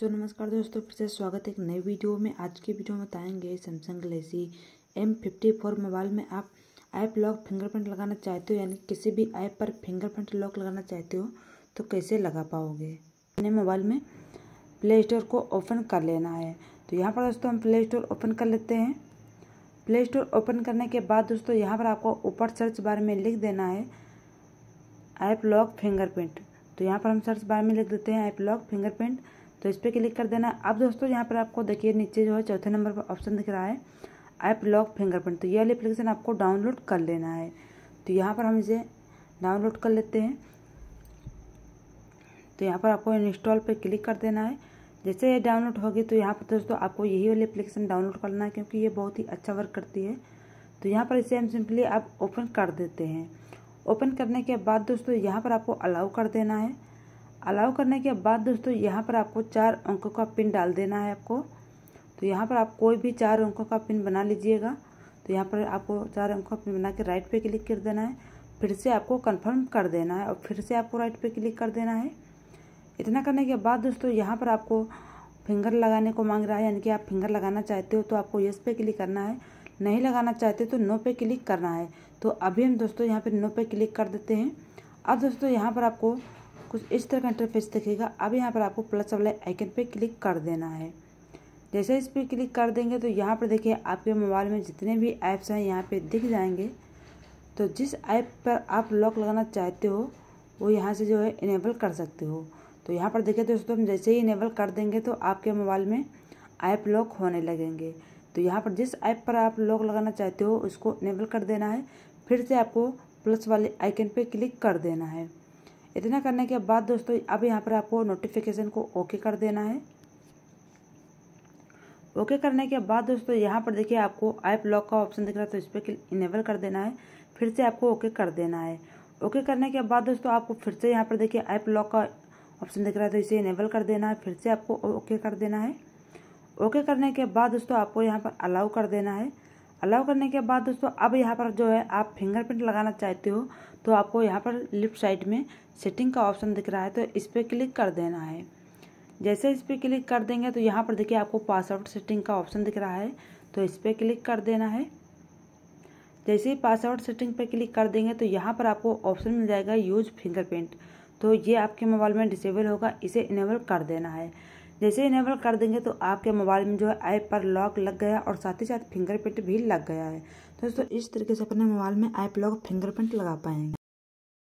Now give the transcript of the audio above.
सो so, नमस्कार दोस्तों फिर से स्वागत है एक नई वीडियो में आज की वीडियो में बताएंगे Samsung Galaxy M fifty four mobile में आप ऐप लॉक फिंगरप्रिंट लगाना चाहते हो यानी किसी भी ऐप पर फिंगरप्रिंट लॉक लगाना चाहते हो तो कैसे लगा पाओगे अपने मोबाइल में प्ले स्टोर को ओपन कर लेना है तो यहाँ पर दोस्तों हम प्ले स्टोर ओपन कर लेते हैं प्ले स्टोर ओपन करने के बाद दोस्तों यहाँ पर आपको ऊपर सर्च बार में लिख देना है ऐप लॉक फिंगरप्रिंट तो यहाँ पर हम सर्च बार में लिख देते हैं ऐप लॉक फिंगरप्रिंट तो इस पर क्लिक कर देना अब दोस्तों यहाँ पर आपको देखिए नीचे जो है चौथे नंबर पर ऑप्शन दिख रहा है ऐप लॉक फिंगरप्रिंट तो ये वाली अप्लीकेशन आपको डाउनलोड कर लेना है तो यहाँ पर हम इसे डाउनलोड कर लेते हैं तो यहाँ पर आपको इंस्टॉल पर क्लिक कर देना है जैसे ये डाउनलोड होगी तो यहाँ पर दोस्तों आपको यही वाली अप्लीकेशन डाउनलोड करना है क्योंकि ये बहुत ही अच्छा वर्क करती है तो यहाँ पर इसे हम सिंपली आप ओपन कर देते हैं ओपन करने के बाद दोस्तों यहाँ पर आपको अलाउ कर देना है अलाउ करने के बाद दोस्तों यहाँ पर आपको चार अंकों का पिन डाल देना है आपको तो यहाँ पर आप कोई भी चार अंकों का पिन बना लीजिएगा तो यहाँ पर आपको चार अंकों का पिन बना के राइट पे क्लिक कर देना है फिर से आपको कंफर्म कर देना है और फिर से आपको राइट पे क्लिक कर देना है इतना करने के बाद दोस्तों यहाँ पर आपको फिंगर लगाने को मांग रहा है यानी कि आप फिंगर लगाना चाहते हो तो आपको येस पे क्लिक करना है नहीं लगाना चाहते तो नो पे क्लिक करना है तो अभी हम दोस्तों यहाँ पर नो पे क्लिक कर देते हैं अब दोस्तों यहाँ पर आपको कुछ इस तरह का इंटरफेस दिखेगा अब यहाँ पर आपको प्लस वाले आइकन पे क्लिक कर देना है जैसे इस पर क्लिक कर देंगे तो यहाँ पर देखिए आपके मोबाइल में जितने भी ऐप्स हैं यहाँ पे दिख जाएंगे तो जिस ऐप पर आप लॉक लगाना चाहते हो वो यहाँ से जो है इनेबल कर सकते हो तो यहाँ पर देखिए दोस्तों हम जैसे ही इनेबल कर देंगे तो आपके मोबाइल में ऐप लॉक होने लगेंगे तो यहाँ पर जिस ऐप पर आप लॉक लगाना चाहते हो उसको इनेबल कर देना है फिर से आपको प्लस वाले आइकन पर क्लिक कर देना है इतना करने के बाद दोस्तों अब यहाँ पर आपको नोटिफिकेशन को ओके कर देना है ओके करने के बाद दोस्तों यहाँ पर देखिए आपको ऐप लॉक का ऑप्शन दिख रहा है तो इस पर इनेबल कर देना है फिर से आपको ओके कर देना है ओके करने के बाद दोस्तों आपको फिर से यहाँ पर देखिए ऐप लॉक का ऑप्शन दिख रहा है तो इसे इनेबल कर देना है फिर से आपको ओके कर देना है ओके करने के बाद दोस्तों आपको यहाँ पर अलाउ कर देना है अलाउ करने के बाद दोस्तों अब यहाँ पर जो है आप फिंगरप्रिंट लगाना चाहते हो तो आपको यहाँ पर लेफ्ट साइड में सेटिंग का ऑप्शन दिख रहा है तो इस पर क्लिक कर देना है जैसे इस पर क्लिक कर देंगे तो यहाँ पर देखिए आपको पासवर्ड सेटिंग का ऑप्शन दिख रहा है तो इस पर क्लिक कर देना है जैसे ही पासवर्ड सेटिंग पर क्लिक कर देंगे तो यहाँ पर आपको ऑप्शन मिल जाएगा यूज फिंगरप्रिंट तो ये आपके मोबाइल में डिसेबल होगा इसे इनेबल कर देना है जैसे इनेबल कर देंगे तो आपके मोबाइल में जो है ऐप पर लॉक लग गया और साथ ही साथ फिंगरप्रिंट भी लग गया है दोस्तों इस तरीके से अपने मोबाइल में ऐप लॉक फिंगरप्रिंट लगा पाएंगे